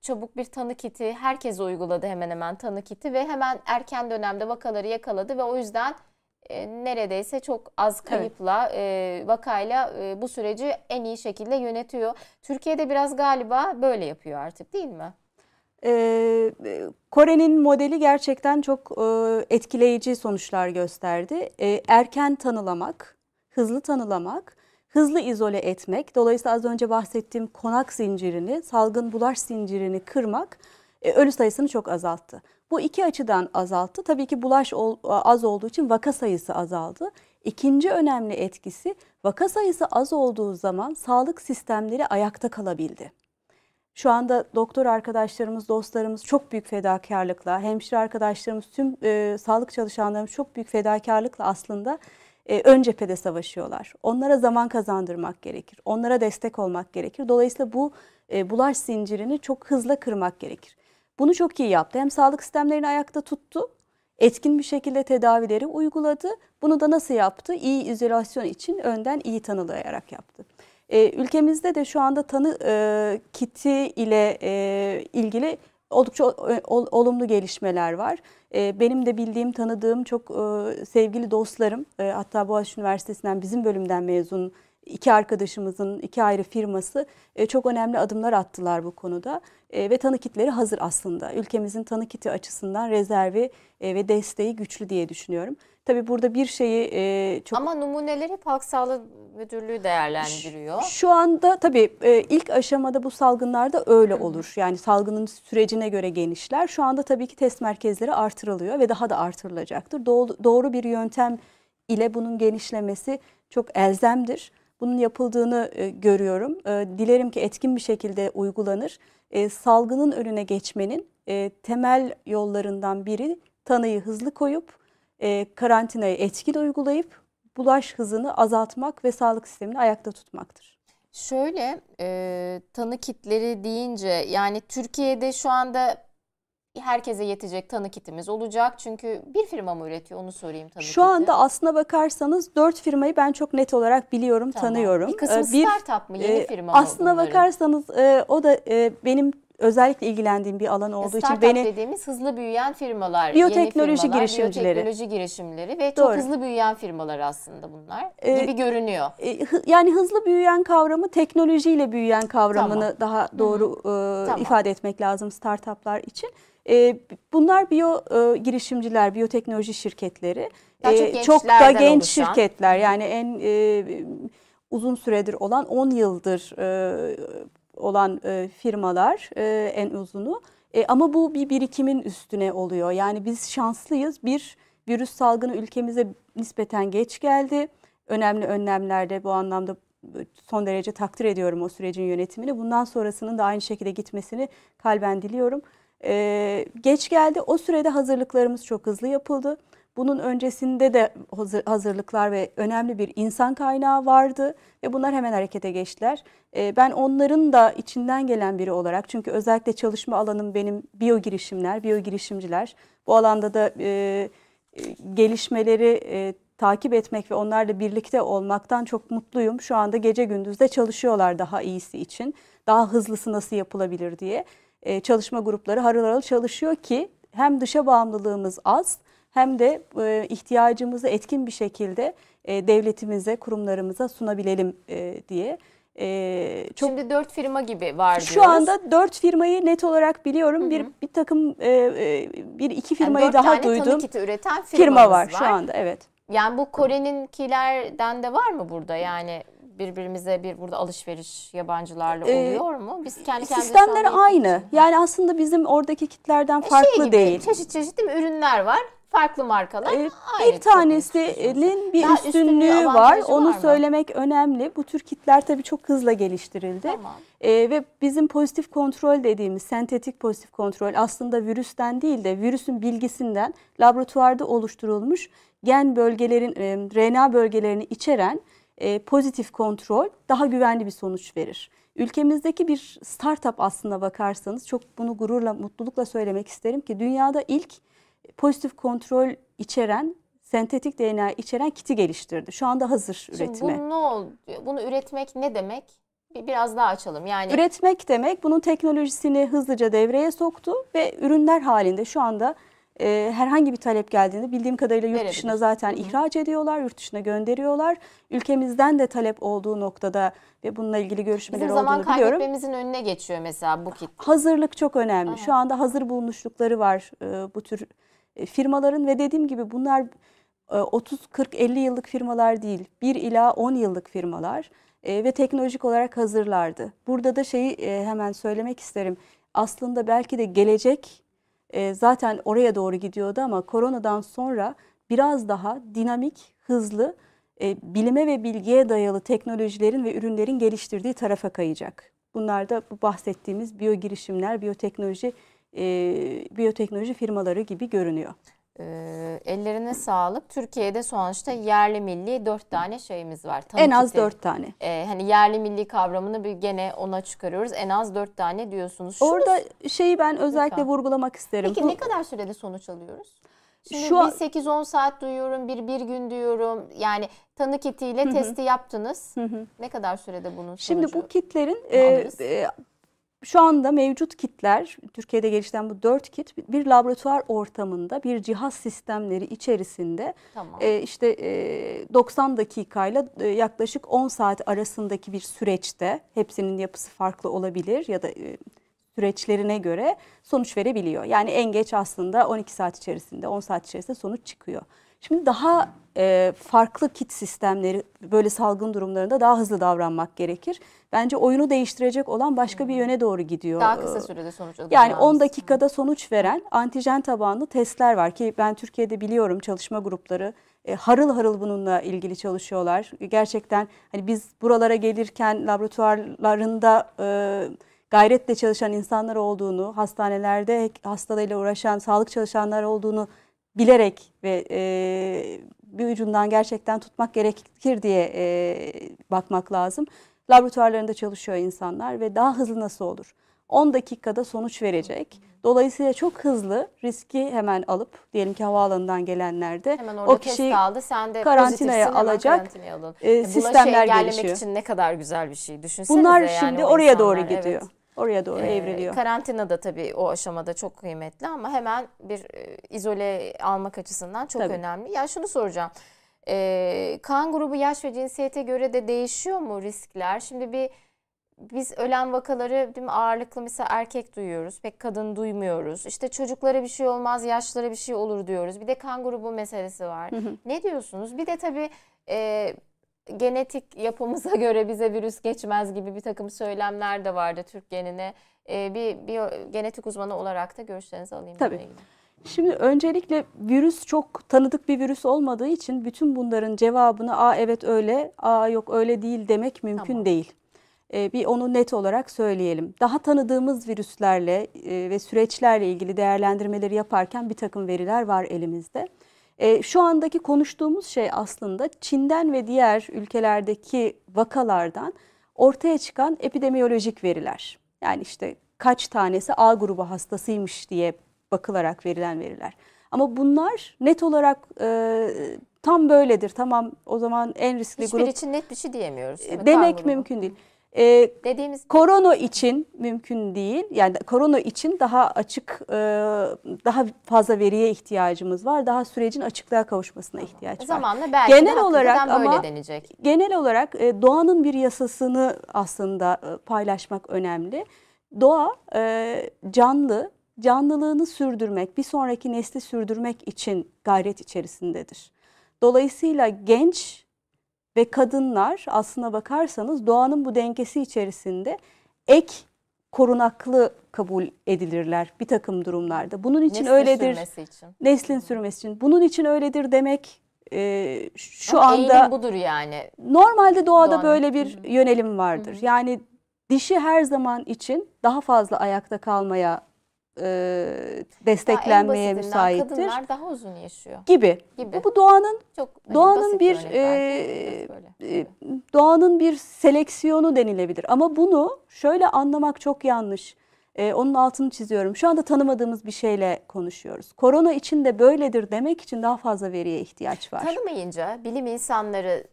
çabuk bir tanı kiti herkese uyguladı hemen hemen tanı kiti ve hemen erken dönemde vakaları yakaladı ve o yüzden e, neredeyse çok az kayıpla evet. e, vakayla e, bu süreci en iyi şekilde yönetiyor. Türkiye'de biraz galiba böyle yapıyor artık değil mi? Ee, Kore'nin modeli gerçekten çok e, etkileyici sonuçlar gösterdi. E, erken tanılamak, hızlı tanılamak, hızlı izole etmek, dolayısıyla az önce bahsettiğim konak zincirini, salgın bulaş zincirini kırmak e, ölü sayısını çok azalttı. Bu iki açıdan azalttı. Tabii ki bulaş az olduğu için vaka sayısı azaldı. İkinci önemli etkisi vaka sayısı az olduğu zaman sağlık sistemleri ayakta kalabildi. Şu anda doktor arkadaşlarımız, dostlarımız çok büyük fedakarlıkla, hemşire arkadaşlarımız, tüm e, sağlık çalışanlarımız çok büyük fedakarlıkla aslında e, ön cephede savaşıyorlar. Onlara zaman kazandırmak gerekir. Onlara destek olmak gerekir. Dolayısıyla bu e, bulaş zincirini çok hızlı kırmak gerekir. Bunu çok iyi yaptı. Hem sağlık sistemlerini ayakta tuttu, etkin bir şekilde tedavileri uyguladı. Bunu da nasıl yaptı? İyi izolasyon için önden iyi tanılayarak yaptı. E, ülkemizde de şu anda tanı e, kiti ile e, ilgili oldukça e, ol, olumlu gelişmeler var. E, benim de bildiğim, tanıdığım çok e, sevgili dostlarım, e, hatta Boğaziçi Üniversitesi'nden bizim bölümden mezun iki arkadaşımızın iki ayrı firması e, çok önemli adımlar attılar bu konuda e, ve tanı kitleri hazır aslında. Ülkemizin tanı kiti açısından rezervi e, ve desteği güçlü diye düşünüyorum. Tabii burada bir şeyi e, çok... Ama numuneleri Halk Sağlığı Müdürlüğü değerlendiriyor. Şu, şu anda tabii e, ilk aşamada bu salgınlarda öyle olur. Yani salgının sürecine göre genişler. Şu anda tabii ki test merkezleri artırılıyor ve daha da artırılacaktır. Doğru, doğru bir yöntem ile bunun genişlemesi çok elzemdir bunun yapıldığını e, görüyorum. E, dilerim ki etkin bir şekilde uygulanır. E, salgının önüne geçmenin e, temel yollarından biri tanıyı hızlı koyup e, karantinayı etkin uygulayıp bulaş hızını azaltmak ve sağlık sistemini ayakta tutmaktır. Şöyle e, tanı kitleri deyince yani Türkiye'de şu anda herkese yetecek tanı kitimiz olacak? Çünkü bir firma mı üretiyor onu sorayım tanı Şu kiti. anda aslına bakarsanız dört firmayı ben çok net olarak biliyorum, tamam. tanıyorum. Bir kısmı ee, bir, startup mı, yeni e, firma mı? Aslına bunların? bakarsanız e, o da e, benim özellikle ilgilendiğim bir alan olduğu Startup için beni dediğimiz hızlı büyüyen firmalar, biyoteknoloji firmalar, girişimcileri, biyoteknoloji girişimleri ve çok hızlı büyüyen firmalar aslında bunlar ee, gibi görünüyor. E, yani hızlı büyüyen kavramı teknolojiyle büyüyen kavramını tamam. daha doğru Hı -hı. e, tamam. ifade etmek lazım startuplar için. E, bunlar biyo e, girişimciler, biyoteknoloji şirketleri. Ee, çok, e, çok da genç oluşan. şirketler yani en e, uzun süredir olan 10 yıldır e, olan e, firmalar e, en uzunu. E, ama bu bir birikimin üstüne oluyor. Yani biz şanslıyız. Bir virüs salgını ülkemize nispeten geç geldi. Önemli önlemlerde bu anlamda e, son derece takdir ediyorum o sürecin yönetimini. Bundan sonrasının da aynı şekilde gitmesini kalben diliyorum. Ee, geç geldi. O sürede hazırlıklarımız çok hızlı yapıldı. Bunun öncesinde de hazırlıklar ve önemli bir insan kaynağı vardı ve bunlar hemen harekete geçtiler. Ee, ben onların da içinden gelen biri olarak çünkü özellikle çalışma alanım benim biyo girişimler, biyo girişimciler. Bu alanda da e, e, gelişmeleri e, takip etmek ve onlarla birlikte olmaktan çok mutluyum. Şu anda gece gündüz de çalışıyorlar daha iyisi için. Daha hızlısı nasıl yapılabilir diye e, çalışma grupları harıl harıl çalışıyor ki hem dışa bağımlılığımız az hem de e, ihtiyacımızı etkin bir şekilde e, devletimize, kurumlarımıza sunabilelim e, diye. E, çok, Şimdi dört firma gibi var diyoruz. Şu anda dört firmayı net olarak biliyorum. Hı hı. Bir bir takım e, e, bir iki firmayı yani daha duydum. Dört tane üreten firma var, var şu anda evet. Yani bu Kore'ninkilerden de var mı burada yani birbirimize bir burada alışveriş yabancılarla ee, oluyor ee, mu? Biz kendi sistemler aynı. Için. Yani aslında bizim oradaki kitlerden e şey farklı şey gibi, değil. Çeşit çeşit değil ürünler var. Farklı markalar. Ee, bir tanesinin bir Daha üstünlüğü var. Onu var söylemek önemli. Bu tür kitler tabii çok hızla geliştirildi. Tamam. Ee, ve bizim pozitif kontrol dediğimiz sentetik pozitif kontrol aslında virüsten değil de virüsün bilgisinden laboratuvarda oluşturulmuş gen bölgelerin, e, RNA bölgelerini içeren e, pozitif kontrol daha güvenli bir sonuç verir. Ülkemizdeki bir startup aslında bakarsanız çok bunu gururla, mutlulukla söylemek isterim ki dünyada ilk pozitif kontrol içeren sentetik DNA içeren kiti geliştirdi. Şu anda hazır Şimdi üretime. Bu Bunu üretmek ne demek? Biraz daha açalım. Yani üretmek demek bunun teknolojisini hızlıca devreye soktu ve ürünler halinde şu anda e, herhangi bir talep geldiğinde bildiğim kadarıyla yurt Verebilir. dışına zaten Hı -hı. ihraç ediyorlar, yurt dışına gönderiyorlar. Ülkemizden de talep olduğu noktada ve bununla ilgili görüşmeler Bizim olduğunu biliyorum. Bizim zaman kaybetmemizin önüne geçiyor mesela bu kit. Hazırlık çok önemli. Aha. Şu anda hazır bulmuşlukları var e, bu tür e, firmaların ve dediğim gibi bunlar 30, 40, 50 yıllık firmalar değil, 1 ila 10 yıllık firmalar e, ve teknolojik olarak hazırlardı. Burada da şeyi e, hemen söylemek isterim. Aslında belki de gelecek e, zaten oraya doğru gidiyordu ama koronadan sonra biraz daha dinamik, hızlı, e, bilime ve bilgiye dayalı teknolojilerin ve ürünlerin geliştirdiği tarafa kayacak. Bunlar da bu bahsettiğimiz biyogirişimler, biyoteknoloji, e, biyoteknoloji firmaları gibi görünüyor. Ee, ellerine sağlık. Türkiye'de sonuçta yerli milli dört tane şeyimiz var. Tanı en az kiti. dört tane. Ee, hani yerli milli kavramını bir gene ona çıkarıyoruz. En az dört tane diyorsunuz. Şunu... Orada şeyi ben özellikle Lütfen. vurgulamak isterim. Peki ne kadar sürede sonuç alıyoruz? Şimdi Şu bir 8-10 saat duyuyorum, bir bir gün diyorum. Yani tanı kitiyle testi yaptınız. Hı-hı. Ne kadar sürede bunun sonucu? Şimdi bu kitlerin e, şu anda mevcut kitler, Türkiye'de gelişen bu dört kit bir laboratuvar ortamında bir cihaz sistemleri içerisinde tamam. e, işte e, 90 dakikayla e, yaklaşık 10 saat arasındaki bir süreçte hepsinin yapısı farklı olabilir ya da e, süreçlerine göre sonuç verebiliyor. Yani en geç aslında 12 saat içerisinde 10 saat içerisinde sonuç çıkıyor. Şimdi daha e, farklı kit sistemleri böyle salgın durumlarında daha hızlı davranmak gerekir. Bence oyunu değiştirecek olan başka bir hmm. yöne doğru gidiyor. Daha e, kısa sürede sonuç alıyor. Yani 10 dakikada sonuç veren antijen tabanlı testler var ki ben Türkiye'de biliyorum çalışma grupları e, harıl harıl bununla ilgili çalışıyorlar. Gerçekten hani biz buralara gelirken laboratuvarlarında e, gayretle çalışan insanlar olduğunu, hastanelerde hastalığıyla uğraşan sağlık çalışanlar olduğunu bilerek ve e, bir ucundan gerçekten tutmak gerekir diye e, bakmak lazım. Laboratuvarlarında çalışıyor insanlar ve daha hızlı nasıl olur? 10 dakikada sonuç verecek. Dolayısıyla çok hızlı riski hemen alıp diyelim ki havaalanından gelenlerde hemen orada o kişi aldı, sen de karantinaya alacak karantinaya e, e sistemler şey gelişiyor. için ne kadar güzel bir şey düşünsenize. Bunlar yani şimdi oraya insanlar, doğru gidiyor. Evet. Oraya doğru ee, evriliyor. Karantina da tabii o aşamada çok kıymetli ama hemen bir e, izole almak açısından çok tabii. önemli. Ya şunu soracağım. Ee, kan grubu, yaş ve cinsiyete göre de değişiyor mu riskler? Şimdi bir biz ölen vakaları değil mi, ağırlıklı mesela erkek duyuyoruz. Pek kadın duymuyoruz. İşte çocuklara bir şey olmaz, yaşlara bir şey olur diyoruz. Bir de kan grubu meselesi var. Hı hı. Ne diyorsunuz? Bir de tabii e, genetik yapımıza göre bize virüs geçmez gibi bir takım söylemler de vardı Türk genine. E, bir, bir genetik uzmanı olarak da görüşlerinizi alayım. Tabii. Şimdi öncelikle virüs çok tanıdık bir virüs olmadığı için bütün bunların cevabını a evet öyle, a yok öyle değil demek mümkün tamam. değil. Ee, bir onu net olarak söyleyelim. Daha tanıdığımız virüslerle e, ve süreçlerle ilgili değerlendirmeleri yaparken bir takım veriler var elimizde. E, şu andaki konuştuğumuz şey aslında Çin'den ve diğer ülkelerdeki vakalardan ortaya çıkan epidemiyolojik veriler. Yani işte kaç tanesi A grubu hastasıymış diye bakılarak verilen veriler. Ama bunlar net olarak e, tam böyledir. Tamam o zaman en riskli Hiçbir grup. Hiçbir için net bir şey diyemiyoruz. Demek mümkün değil. E, Dediğimiz korona için mümkün değil. Yani korona için daha açık, e, daha fazla veriye ihtiyacımız var. Daha sürecin açıklığa kavuşmasına tamam. ihtiyaç Zamanla var. Zamanla belki genel de olarak böyle ama denecek. Genel olarak e, doğanın bir yasasını aslında e, paylaşmak önemli. Doğa e, canlı, canlılığını sürdürmek, bir sonraki nesli sürdürmek için gayret içerisindedir. Dolayısıyla genç ve kadınlar aslına bakarsanız doğanın bu dengesi içerisinde ek korunaklı kabul edilirler bir takım durumlarda. Bunun için Neslin öyledir. Sürmesi için. Neslin sürmesi için. Bunun için öyledir demek e, şu Ama anda budur yani. Normalde doğada Doğanın. böyle bir yönelim vardır. Hı-hı. Yani dişi her zaman için daha fazla ayakta kalmaya e, desteklenmeye daha müsaittir. Kadınlar daha uzun yaşıyor. Gibi. gibi. Bu, bu doğanın çok hani doğanın bir e, e, doğanın bir seleksiyonu denilebilir. Ama bunu şöyle anlamak çok yanlış. E, onun altını çiziyorum. Şu anda tanımadığımız bir şeyle konuşuyoruz. Korona için de böyledir demek için daha fazla veriye ihtiyaç var. Tanımayınca bilim insanları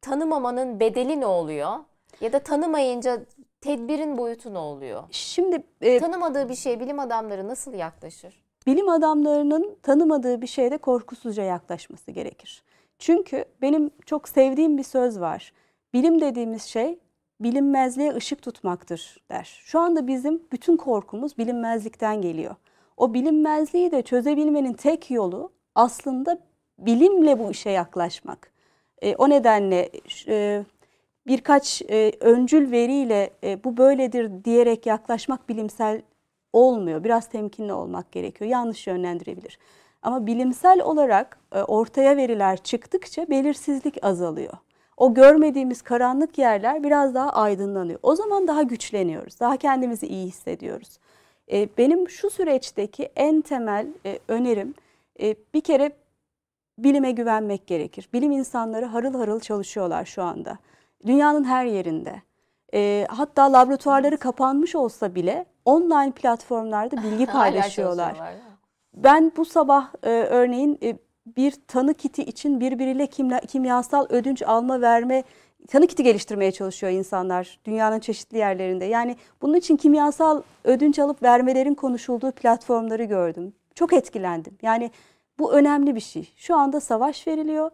tanımamanın bedeli ne oluyor? Ya da tanımayınca tedbirin boyutu ne oluyor? Şimdi e, tanımadığı bir şeye bilim adamları nasıl yaklaşır? Bilim adamlarının tanımadığı bir şeyde korkusuzca yaklaşması gerekir. Çünkü benim çok sevdiğim bir söz var. Bilim dediğimiz şey bilinmezliğe ışık tutmaktır der. Şu anda bizim bütün korkumuz bilinmezlikten geliyor. O bilinmezliği de çözebilmenin tek yolu aslında bilimle bu işe yaklaşmak. E, o nedenle e, birkaç e, öncül veriyle e, bu böyledir diyerek yaklaşmak bilimsel olmuyor. Biraz temkinli olmak gerekiyor. Yanlış yönlendirebilir. Ama bilimsel olarak e, ortaya veriler çıktıkça belirsizlik azalıyor. O görmediğimiz karanlık yerler biraz daha aydınlanıyor. O zaman daha güçleniyoruz. Daha kendimizi iyi hissediyoruz. E, benim şu süreçteki en temel e, önerim e, bir kere bilime güvenmek gerekir. Bilim insanları harıl harıl çalışıyorlar şu anda dünyanın her yerinde. E, hatta laboratuvarları kapanmış olsa bile online platformlarda bilgi paylaşıyorlar. ben bu sabah e, örneğin e, bir tanı kiti için birbiriyle kimya, kimyasal ödünç alma verme tanı kiti geliştirmeye çalışıyor insanlar dünyanın çeşitli yerlerinde. Yani bunun için kimyasal ödünç alıp vermelerin konuşulduğu platformları gördüm. Çok etkilendim. Yani bu önemli bir şey. Şu anda savaş veriliyor.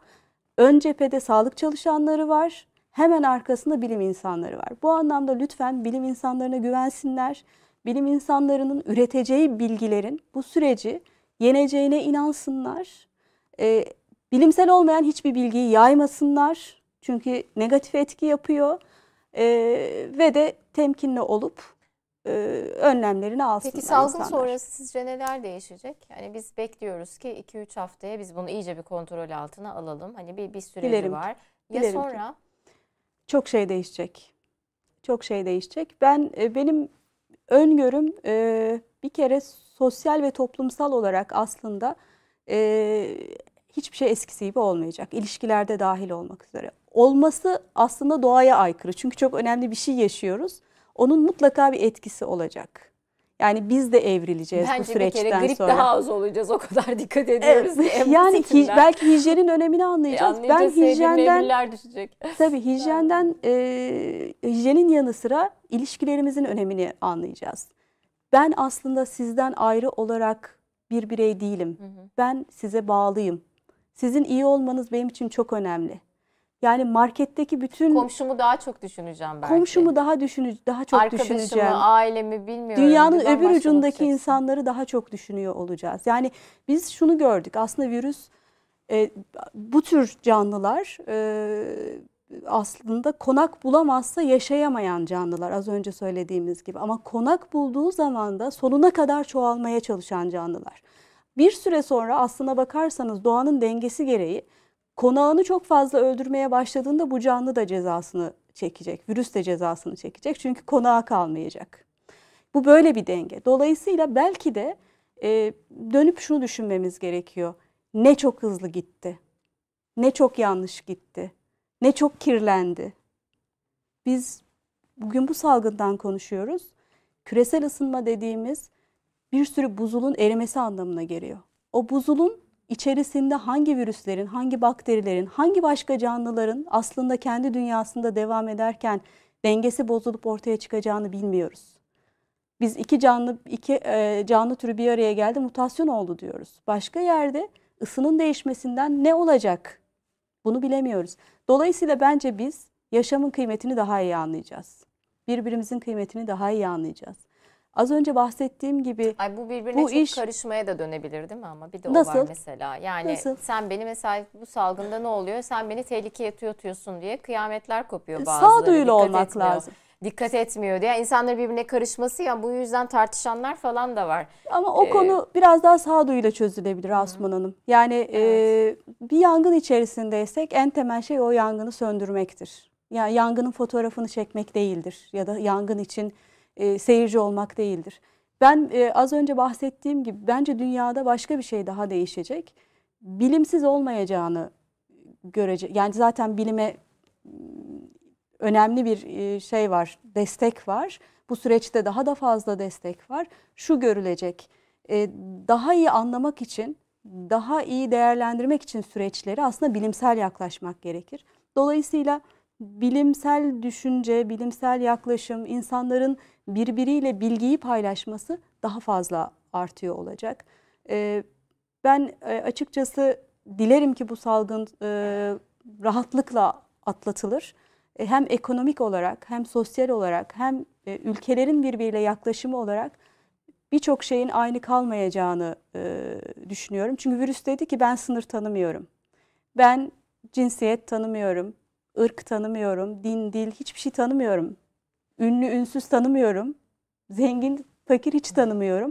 Ön cephede sağlık çalışanları var. Hemen arkasında bilim insanları var. Bu anlamda lütfen bilim insanlarına güvensinler. Bilim insanlarının üreteceği bilgilerin bu süreci yeneceğine inansınlar. E, bilimsel olmayan hiçbir bilgiyi yaymasınlar. Çünkü negatif etki yapıyor. E, ve de temkinli olup e, önlemlerini alsınlar. Peki salgın insanlar. sonrası sizce neler değişecek? Yani biz bekliyoruz ki 2-3 haftaya biz bunu iyice bir kontrol altına alalım. Hani bir, bir süreci Dilerim var. Ki. Ya Dilerim sonra... Ki çok şey değişecek. Çok şey değişecek. Ben e, benim öngörüm e, bir kere sosyal ve toplumsal olarak aslında e, hiçbir şey eskisi gibi olmayacak. İlişkilerde dahil olmak üzere. Olması aslında doğaya aykırı. Çünkü çok önemli bir şey yaşıyoruz. Onun mutlaka bir etkisi olacak. Yani biz de evrileceğiz Bence bu süreçten sonra. Bence bir kere grip sonra. daha az olacağız o kadar dikkat ediyoruz evet, Yani hi, belki hijyenin önemini anlayacağız. E, ben hijyenden düşecek. Tabii hijyenden e, hijyenin yanı sıra ilişkilerimizin önemini anlayacağız. Ben aslında sizden ayrı olarak bir birey değilim. Hı hı. Ben size bağlıyım. Sizin iyi olmanız benim için çok önemli. Yani marketteki bütün komşumu daha çok düşüneceğim belki. Komşumu daha düşünü daha çok Arkadaşımı, düşüneceğim. ailemi bilmiyorum. Dünyanın Birden öbür ucundaki insanları daha çok düşünüyor olacağız. Yani biz şunu gördük. Aslında virüs e, bu tür canlılar e, aslında konak bulamazsa yaşayamayan canlılar az önce söylediğimiz gibi ama konak bulduğu zaman da sonuna kadar çoğalmaya çalışan canlılar. Bir süre sonra aslına bakarsanız doğanın dengesi gereği konağını çok fazla öldürmeye başladığında bu canlı da cezasını çekecek. Virüs de cezasını çekecek. Çünkü konağa kalmayacak. Bu böyle bir denge. Dolayısıyla belki de e, dönüp şunu düşünmemiz gerekiyor. Ne çok hızlı gitti. Ne çok yanlış gitti. Ne çok kirlendi. Biz bugün bu salgından konuşuyoruz. Küresel ısınma dediğimiz bir sürü buzulun erimesi anlamına geliyor. O buzulun içerisinde hangi virüslerin, hangi bakterilerin, hangi başka canlıların aslında kendi dünyasında devam ederken dengesi bozulup ortaya çıkacağını bilmiyoruz. Biz iki canlı iki e, canlı türü bir araya geldi mutasyon oldu diyoruz. Başka yerde ısının değişmesinden ne olacak? Bunu bilemiyoruz. Dolayısıyla bence biz yaşamın kıymetini daha iyi anlayacağız. Birbirimizin kıymetini daha iyi anlayacağız. Az önce bahsettiğim gibi Ay bu birbirine bu çok iş... karışmaya da dönebilir değil mi ama bir de Nasıl? var mesela. Yani Nasıl? sen beni mesela bu salgında ne oluyor? Sen beni tehlikeye tutuyorsun diye kıyametler kopuyor e, bazıları. Sağduyulu olmak etmiyor. lazım dikkat etmiyor diye. Yani birbirine karışması ya yani bu yüzden tartışanlar falan da var. Ama o ee, konu biraz daha sağduyuyla çözülebilir Asuman Hanım. Yani e, evet. e, bir yangın içerisindeysek en temel şey o yangını söndürmektir. Yani yangının fotoğrafını çekmek değildir ya da yangın için e, seyirci olmak değildir. Ben e, az önce bahsettiğim gibi bence dünyada başka bir şey daha değişecek. Bilimsiz olmayacağını görecek. Yani zaten bilime ıı, önemli bir e, şey var, destek var. Bu süreçte daha da fazla destek var. Şu görülecek, e, daha iyi anlamak için, daha iyi değerlendirmek için süreçleri aslında bilimsel yaklaşmak gerekir. Dolayısıyla bilimsel düşünce, bilimsel yaklaşım, insanların birbiriyle bilgiyi paylaşması daha fazla artıyor olacak. Ee, ben e, açıkçası dilerim ki bu salgın e, rahatlıkla atlatılır. E, hem ekonomik olarak hem sosyal olarak hem ülkelerin birbiriyle yaklaşımı olarak birçok şeyin aynı kalmayacağını düşünüyorum. Çünkü virüs dedi ki ben sınır tanımıyorum. Ben cinsiyet tanımıyorum, ırk tanımıyorum, din, dil hiçbir şey tanımıyorum Ünlü ünsüz tanımıyorum. Zengin fakir hiç tanımıyorum.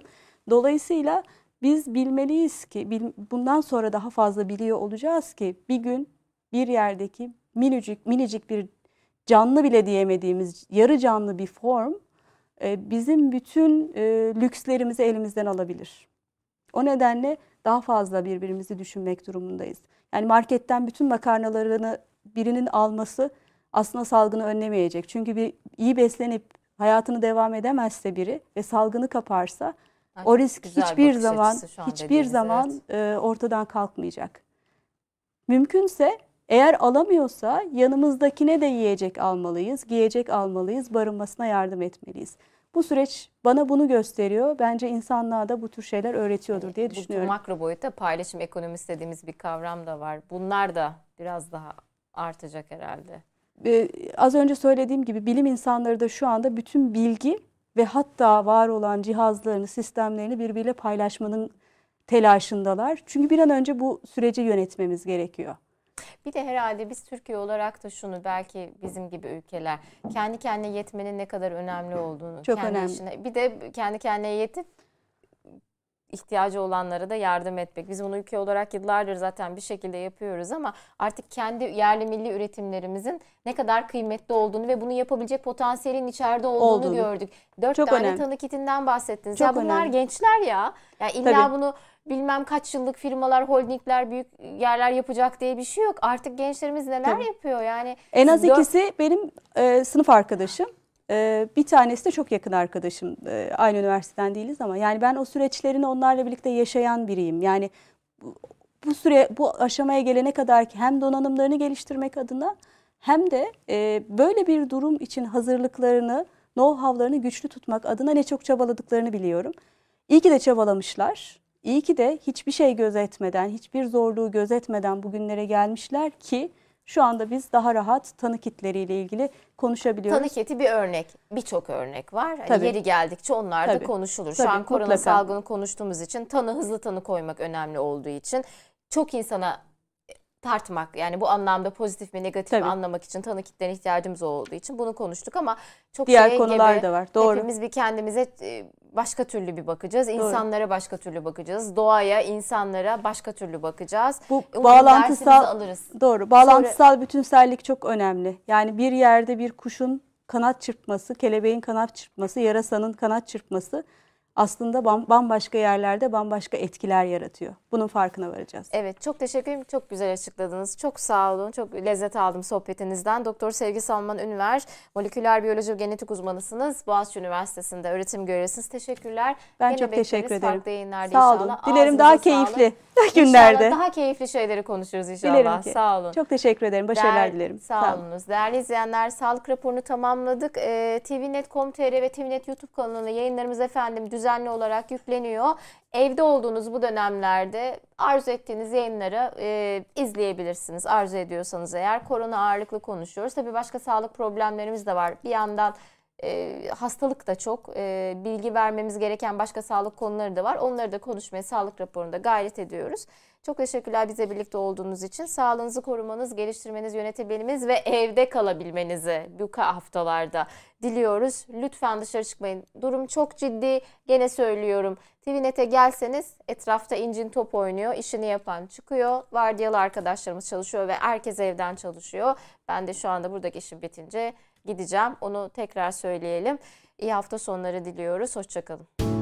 Dolayısıyla biz bilmeliyiz ki bundan sonra daha fazla biliyor olacağız ki bir gün bir yerdeki minicik minicik bir canlı bile diyemediğimiz yarı canlı bir form e, bizim bütün e, lükslerimizi elimizden alabilir. O nedenle daha fazla birbirimizi düşünmek durumundayız. Yani marketten bütün makarnalarını birinin alması aslında salgını önlemeyecek. Çünkü bir iyi beslenip hayatını devam edemezse biri ve salgını kaparsa o risk hiçbir zaman hiçbir zaman evet. E, ortadan kalkmayacak. Mümkünse eğer alamıyorsa yanımızdakine de yiyecek almalıyız, giyecek almalıyız, barınmasına yardım etmeliyiz. Bu süreç bana bunu gösteriyor. Bence insanlığa da bu tür şeyler öğretiyordur diye düşünüyorum. Bu makro boyutta paylaşım ekonomisi dediğimiz bir kavram da var. Bunlar da biraz daha artacak herhalde. Ee, az önce söylediğim gibi bilim insanları da şu anda bütün bilgi ve hatta var olan cihazlarını, sistemlerini birbiriyle paylaşmanın telaşındalar. Çünkü bir an önce bu süreci yönetmemiz gerekiyor. Bir de herhalde biz Türkiye olarak da şunu belki bizim gibi ülkeler kendi kendine yetmenin ne kadar önemli olduğunu. Çok kendi önemli. Işine, bir de kendi kendine yetip ihtiyacı olanlara da yardım etmek. Biz bunu ülke olarak yıllardır zaten bir şekilde yapıyoruz ama artık kendi yerli milli üretimlerimizin ne kadar kıymetli olduğunu ve bunu yapabilecek potansiyelin içeride olduğunu, olduğunu. gördük. Dört Çok tane önemli. tanı kitinden bahsettiniz. Çok ya bunlar önemli. gençler ya. Yani illa Tabii. bunu bilmem kaç yıllık firmalar, holdingler, büyük yerler yapacak diye bir şey yok. Artık gençlerimiz neler Tabii. yapıyor yani. En az dört... ikisi benim e, sınıf arkadaşım. E, bir tanesi de çok yakın arkadaşım. E, aynı üniversiteden değiliz ama yani ben o süreçlerini onlarla birlikte yaşayan biriyim. Yani bu, bu süre bu aşamaya gelene kadar ki hem donanımlarını geliştirmek adına hem de e, böyle bir durum için hazırlıklarını, know-how'larını güçlü tutmak adına ne çok çabaladıklarını biliyorum. İyi ki de çabalamışlar. İyi ki de hiçbir şey gözetmeden, hiçbir zorluğu gözetmeden bugünlere gelmişler ki şu anda biz daha rahat tanı kitleriyle ilgili konuşabiliyoruz. Tanı kiti bir örnek, birçok örnek var. Hani Tabii. Yeri geldikçe onlar Tabii. da konuşulur. Tabii, Şu an korona mutlaka. salgını konuştuğumuz için tanı, hızlı tanı koymak önemli olduğu için çok insana tartmak yani bu anlamda pozitif mi negatif Tabii. mi anlamak için tanı kitlerine ihtiyacımız olduğu için bunu konuştuk ama çok diğer şeye konular gibi, da var. Doğru. Hepimiz bir kendimize e, başka türlü bir bakacağız. İnsanlara Doğru. başka türlü bakacağız. Doğaya, insanlara başka türlü bakacağız. Bu Umarım bağlantısal alırız. Doğru. Bağlantısal Sonra, bütünsellik çok önemli. Yani bir yerde bir kuşun kanat çırpması, kelebeğin kanat çırpması, yarasanın kanat çırpması aslında bambaşka yerlerde bambaşka etkiler yaratıyor. Bunun farkına varacağız. Evet çok teşekkür ederim. Çok güzel açıkladınız. Çok sağ olun. Çok lezzet aldım sohbetinizden. Doktor Sevgi Salman Ünver, moleküler biyoloji ve genetik uzmanısınız. Boğaziçi Üniversitesi'nde öğretim görevlisiniz. Teşekkürler. Ben Yine çok teşekkür ederim. Farklı yayınlarda sağ inşallah. Dilerim Ağzınıza daha keyifli sağlık. günlerde. İnşallah daha keyifli şeyleri konuşuruz inşallah. Dilerim ki. Sağ olun. Çok teşekkür ederim. Başarılar Değer, dilerim. Sağ, sağ olunuz. Olun. Değerli izleyenler sağlık raporunu tamamladık. Ee, tvnet.com.tr ve tvnet YouTube kanalında yayınlarımız efendim düzenli düzenli olarak yükleniyor. Evde olduğunuz bu dönemlerde arzu ettiğiniz yayınları e, izleyebilirsiniz. Arzu ediyorsanız eğer korona ağırlıklı konuşuyoruz. Tabii başka sağlık problemlerimiz de var. Bir yandan e, hastalık da çok. E, bilgi vermemiz gereken başka sağlık konuları da var. Onları da konuşmaya sağlık raporunda gayret ediyoruz. Çok teşekkürler bize birlikte olduğunuz için. Sağlığınızı korumanız, geliştirmeniz, yönetebilmeniz ve evde kalabilmenizi bu haftalarda diliyoruz. Lütfen dışarı çıkmayın. Durum çok ciddi. Gene söylüyorum. Tivinete gelseniz etrafta incin top oynuyor. işini yapan çıkıyor. Vardiyalı arkadaşlarımız çalışıyor ve herkes evden çalışıyor. Ben de şu anda burada işim bitince gideceğim. Onu tekrar söyleyelim. İyi hafta sonları diliyoruz. Hoşçakalın.